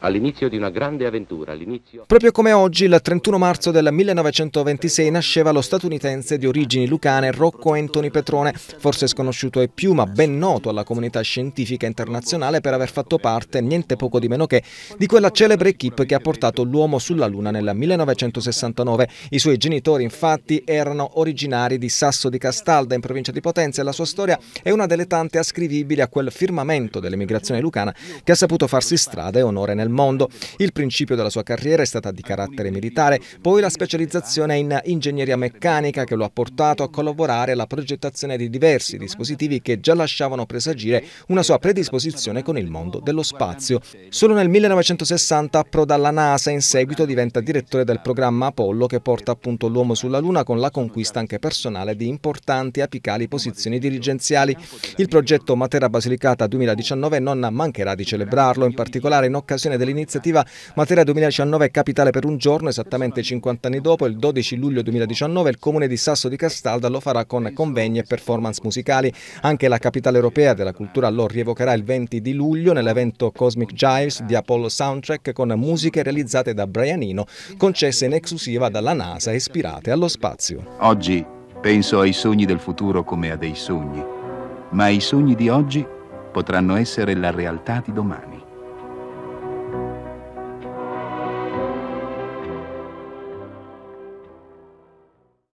all'inizio di una grande avventura. Proprio come oggi, il 31 marzo del 1926, nasceva lo statunitense di origini lucane Rocco Anthony Petrone, forse sconosciuto e più, ma ben noto alla comunità scientifica internazionale per aver fatto parte, niente poco di meno che, di quella celebre equip che ha portato l'uomo sulla Luna nel 1969. I suoi genitori, infatti, erano originari di Sasso di Castalda, in provincia di Potenza, e la sua storia è una delle tante ascrivibili a quel firmamento dell'emigrazione lucana che ha saputo farsi strada e onore nel nel mondo. Il principio della sua carriera è stata di carattere militare, poi la specializzazione in ingegneria meccanica che lo ha portato a collaborare alla progettazione di diversi dispositivi che già lasciavano presagire una sua predisposizione con il mondo dello spazio. Solo nel 1960 approda alla NASA e in seguito diventa direttore del programma Apollo che porta appunto l'uomo sulla Luna con la conquista anche personale di importanti apicali posizioni dirigenziali. Il progetto Matera Basilicata 2019 non mancherà di celebrarlo, in particolare in occasione dell'iniziativa Matera 2019 è capitale per un giorno, esattamente 50 anni dopo, il 12 luglio 2019 il comune di Sasso di Castalda lo farà con convegni e performance musicali. Anche la capitale europea della cultura lo rievocherà il 20 di luglio nell'evento Cosmic Giles di Apollo Soundtrack con musiche realizzate da Brian Brianino, concesse in esclusiva dalla NASA e ispirate allo spazio. Oggi penso ai sogni del futuro come a dei sogni, ma i sogni di oggi potranno essere la realtà di domani.